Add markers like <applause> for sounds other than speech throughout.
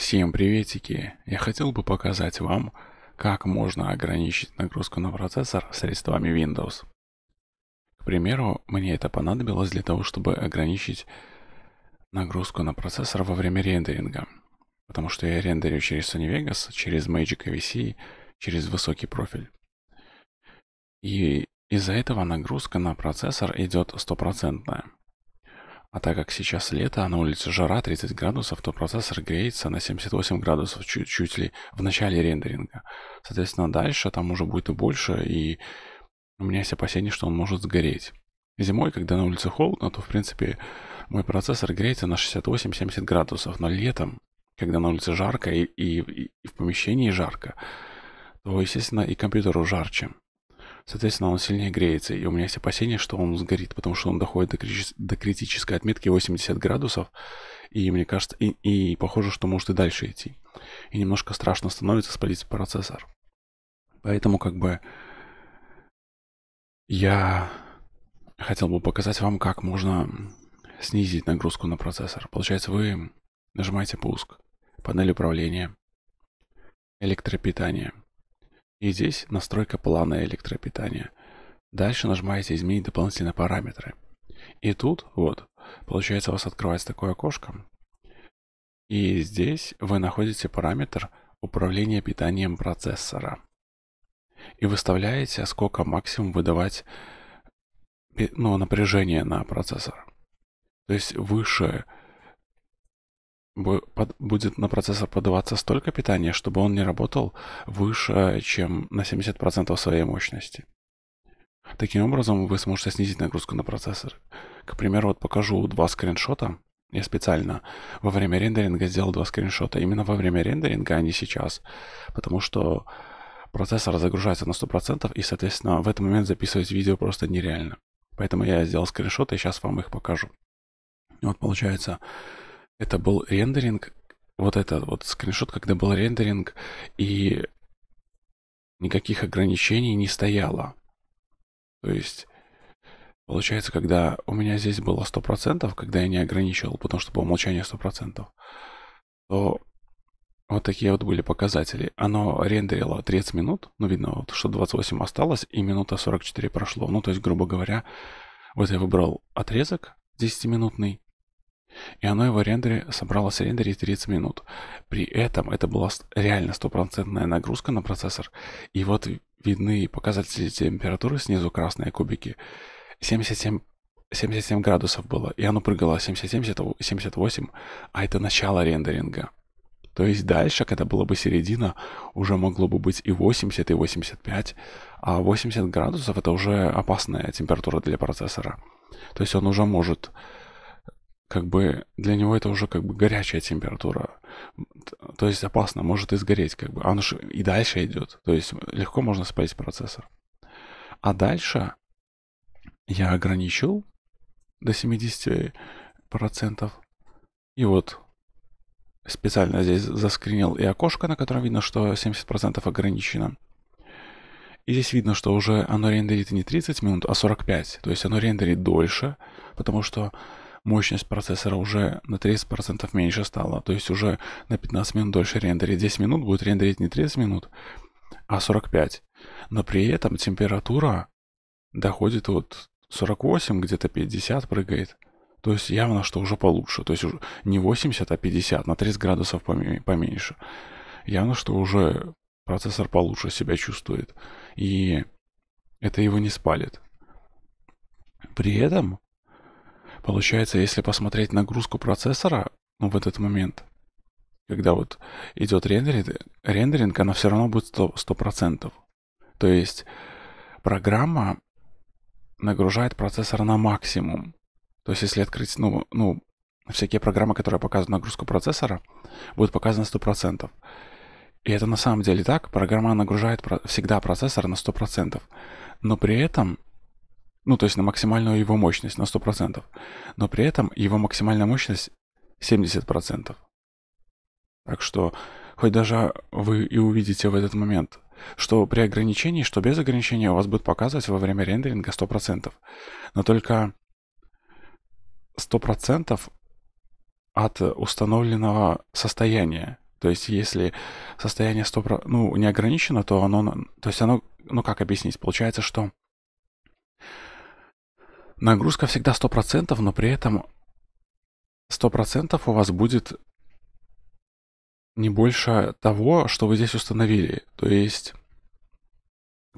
Всем приветики! Я хотел бы показать вам, как можно ограничить нагрузку на процессор средствами Windows. К примеру, мне это понадобилось для того, чтобы ограничить нагрузку на процессор во время рендеринга. Потому что я рендерю через Sony Vegas, через Magic AVC, через высокий профиль. И из-за этого нагрузка на процессор идет стопроцентная. А так как сейчас лето, а на улице жара 30 градусов, то процессор греется на 78 градусов чуть-чуть ли в начале рендеринга. Соответственно, дальше там уже будет и больше, и у меня есть опасения, что он может сгореть. Зимой, когда на улице холодно, то, в принципе, мой процессор греется на 68-70 градусов. Но летом, когда на улице жарко и, и, и в помещении жарко, то, естественно, и компьютеру жарче. Соответственно, он сильнее греется, и у меня есть опасение, что он сгорит, потому что он доходит до, критич... до критической отметки 80 градусов, и мне кажется, и, и похоже, что может и дальше идти. И немножко страшно становится спалить процессор. Поэтому как бы я хотел бы показать вам, как можно снизить нагрузку на процессор. Получается, вы нажимаете пуск, панель управления, электропитание – и здесь настройка плана электропитания. Дальше нажимаете «Изменить дополнительные параметры». И тут, вот, получается у вас открывается такое окошко. И здесь вы находите параметр управления питанием процессора. И выставляете, сколько максимум выдавать э, ну, напряжение на процессор. То есть выше будет на процессор подаваться столько питания, чтобы он не работал выше, э, чем на 70% своей мощности. Таким образом, вы сможете снизить нагрузку на процессор. К примеру, вот покажу два скриншота. Я специально во время рендеринга сделал два скриншота. Именно во время рендеринга, а не сейчас. Потому что процессор загружается на 100%, и, соответственно, в этот момент записывать видео просто нереально. Поэтому я сделал скриншоты, и сейчас вам их покажу. Вот получается, это был рендеринг, вот этот вот скриншот, когда был рендеринг, и никаких ограничений не стояло. То есть, получается, когда у меня здесь было 100%, когда я не ограничивал, потому что по умолчанию 100%, то вот такие вот были показатели. Оно рендерило 30 минут, ну, видно, вот, что 28 осталось, и минута 44 прошло. Ну, то есть, грубо говоря, вот я выбрал отрезок 10-минутный, и она в арендере собралась рендерить 30 минут. При этом это была реально стопроцентная нагрузка на процессор. И вот видны показатели температуры снизу красные кубики. 77 77 градусов было, и оно прыгало 77, 78, а это начало рендеринга. То есть дальше, когда была бы середина, уже могло бы быть и 80, и 85, а 80 градусов это уже опасная температура для процессора. То есть он уже может как бы для него это уже как бы горячая температура. То есть опасно, может и сгореть, как бы. А он же и дальше идет. То есть легко можно спалить процессор. А дальше я ограничил до 70%. И вот специально здесь заскринил и окошко, на котором видно, что 70% ограничено. И здесь видно, что уже оно рендерит не 30 минут, а 45. То есть оно рендерит дольше, потому что мощность процессора уже на 30% меньше стала. То есть уже на 15 минут дольше рендерить. 10 минут будет рендерить не 30 минут, а 45. Но при этом температура доходит вот 48, где-то 50 прыгает. То есть явно, что уже получше. То есть уже не 80, а 50, на 30 градусов поменьше. Явно, что уже процессор получше себя чувствует. И это его не спалит. При этом Получается, если посмотреть нагрузку процессора ну, в этот момент, когда вот идет рендеринг, рендеринг она все равно будет 100%. 100%. То есть программа нагружает процессор на максимум. То есть если открыть, ну, ну всякие программы, которые показывают нагрузку процессора, будут показаны 100%. И это на самом деле так. Программа нагружает всегда процессор на 100%. Но при этом ну то есть на максимальную его мощность, на 100%, но при этом его максимальная мощность 70%. Так что, хоть даже вы и увидите в этот момент, что при ограничении, что без ограничения у вас будет показывать во время рендеринга 100%, но только 100% от установленного состояния. То есть, если состояние 100%, ну, не ограничено, то оно, то есть оно, ну, как объяснить? Получается, что Нагрузка всегда 100%, но при этом 100% у вас будет не больше того, что вы здесь установили. То есть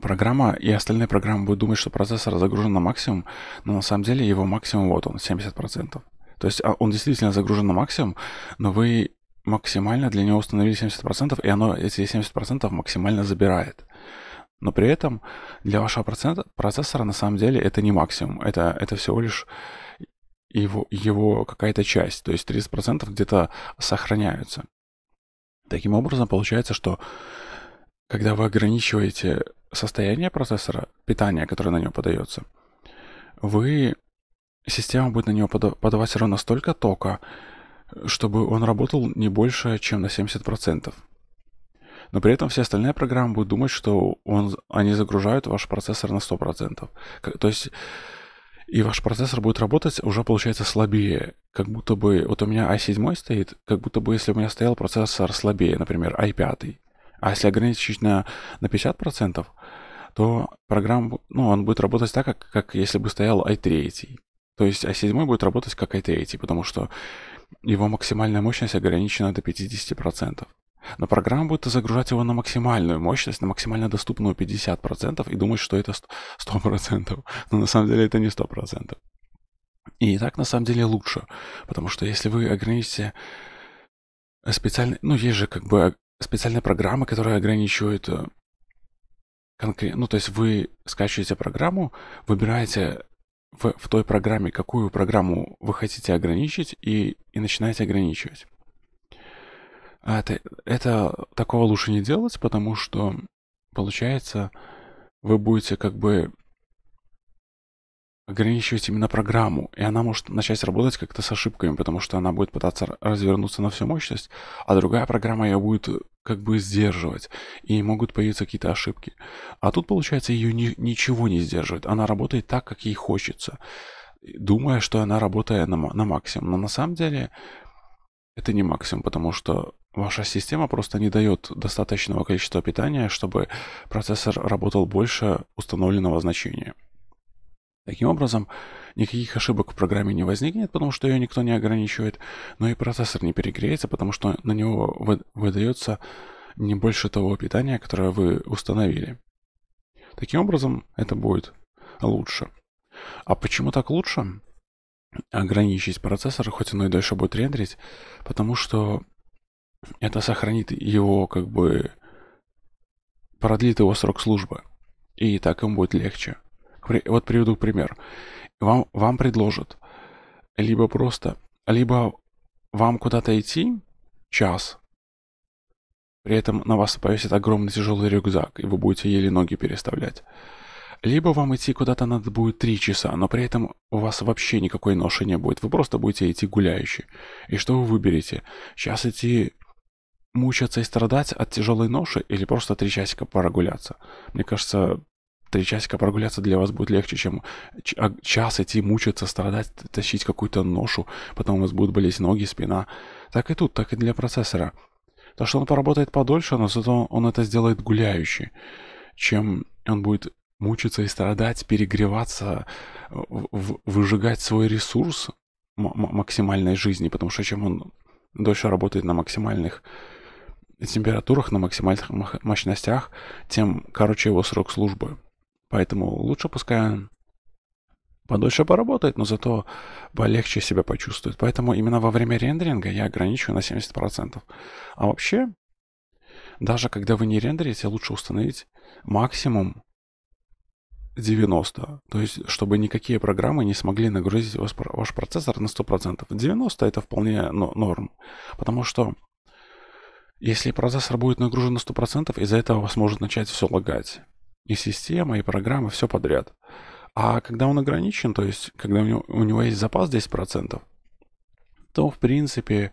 программа и остальные программы будут думать, что процессор загружен на максимум, но на самом деле его максимум вот он, 70%. То есть а, он действительно загружен на максимум, но вы максимально для него установили 70%, и оно эти 70% максимально забирает. Но при этом для вашего процента, процессора на самом деле это не максимум. Это, это всего лишь его, его какая-то часть. То есть 30% где-то сохраняются. Таким образом, получается, что когда вы ограничиваете состояние процессора, питание, которое на него подается, вы система будет на него подавать все равно столько тока, чтобы он работал не больше, чем на 70%. Но при этом все остальные программы будут думать, что он, они загружают ваш процессор на 100%. То есть и ваш процессор будет работать уже получается слабее. Как будто бы, вот у меня i7 а стоит, как будто бы если у меня стоял процессор слабее, например, i5. А, а если ограничить на, на 50%, то программа, ну, он будет работать так, как, как если бы стоял i3. А то есть i7 будет работать как i3, потому что его максимальная мощность ограничена до 50%. Но программа будет загружать его на максимальную мощность, на максимально доступную 50% и думать, что это 100%. Но на самом деле это не 100%. И так на самом деле лучше, потому что если вы ограничите специально, ну есть же как бы специальная программа, которая ограничивает э, конкретно, ну то есть вы скачиваете программу, выбираете в, в той программе, какую программу вы хотите ограничить и, и начинаете ограничивать. А это, это такого лучше не делать, потому что получается, вы будете как бы ограничивать именно программу, и она может начать работать как-то с ошибками, потому что она будет пытаться развернуться на всю мощность, а другая программа ее будет э, как бы сдерживать, и могут появиться какие-то ошибки. А тут, получается, ее ни, ничего не сдерживает, она работает так, как ей хочется, думая, что она работает на, на максимум. Но на самом деле это не максимум, потому что Ваша система просто не дает достаточного количества питания, чтобы процессор работал больше установленного значения. Таким образом, никаких ошибок в программе не возникнет, потому что ее никто не ограничивает, но и процессор не перегреется, потому что на него выдается не больше того питания, которое вы установили. Таким образом, это будет лучше. А почему так лучше? Ограничить процессор, хоть оно и дальше будет рендерить, потому что это сохранит его, как бы, продлит его срок службы. И так им будет легче. Вот приведу пример. Вам, вам предложат либо просто, либо вам куда-то идти час, при этом на вас повесит огромный тяжелый рюкзак, и вы будете еле ноги переставлять. Либо вам идти куда-то надо будет три часа, но при этом у вас вообще никакой ноши не будет. Вы просто будете идти гуляющий. И что вы выберете? Сейчас идти мучаться и страдать от тяжелой ноши или просто три часика прогуляться? Мне кажется, три часика прогуляться для вас будет легче, чем а, час идти мучиться, страдать, тащить какую-то ношу, потом у вас будут болеть ноги, спина. Так и тут, так и для процессора. То, что он поработает подольше, но зато он это сделает гуляющий, чем он будет мучиться и страдать, перегреваться, выжигать свой ресурс максимальной жизни, потому что чем он дольше работает на максимальных температурах, на максимальных мощностях, тем короче его срок службы. Поэтому лучше пускай он подольше поработает, но зато полегче себя почувствует. Поэтому именно во время рендеринга я ограничиваю на 70%. А вообще, даже когда вы не рендерите, лучше установить максимум 90. То есть, чтобы никакие программы не смогли нагрузить ваш, процессор на 100%. 90 это вполне норм. Потому что если процессор будет нагружен на 100%, из-за этого у вас может начать все лагать. И система, и программа, все подряд. А когда он ограничен, то есть когда у него, у него есть запас 10%, то в принципе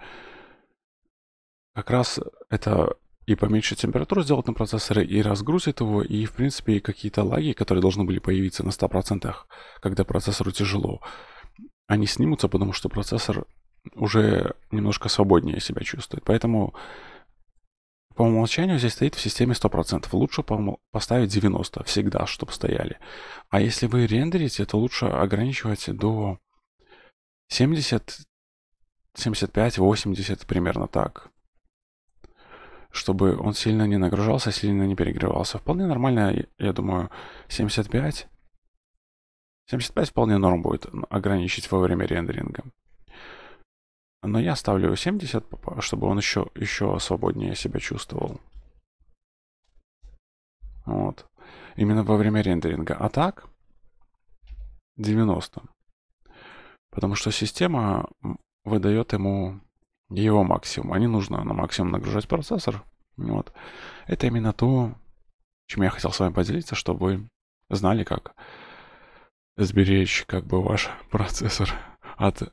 как раз это и поменьше температуру сделать на процессоре, и разгрузит его, и, в принципе, какие-то лаги, которые должны были появиться на 100%, когда процессору тяжело, они снимутся, потому что процессор уже немножко свободнее себя чувствует. Поэтому по умолчанию здесь стоит в системе 100%. Лучше поставить 90 всегда, чтобы стояли. А если вы рендерите, то лучше ограничивать до 70, 75, 80, примерно так. Чтобы он сильно не нагружался, сильно не перегревался. Вполне нормально, я думаю, 75. 75 вполне норм будет ограничить во время рендеринга. Но я ставлю его 70, чтобы он еще, еще свободнее себя чувствовал. Вот. Именно во время рендеринга. А так 90. Потому что система выдает ему его максимум. А не нужно на максимум нагружать процессор. Вот. Это именно то, чем я хотел с вами поделиться, чтобы вы знали, как сберечь как бы ваш <laughs> процессор от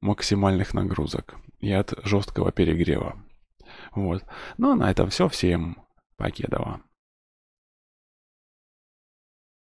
максимальных нагрузок и от жесткого перегрева. Вот. Ну а на этом все. Всем покедова.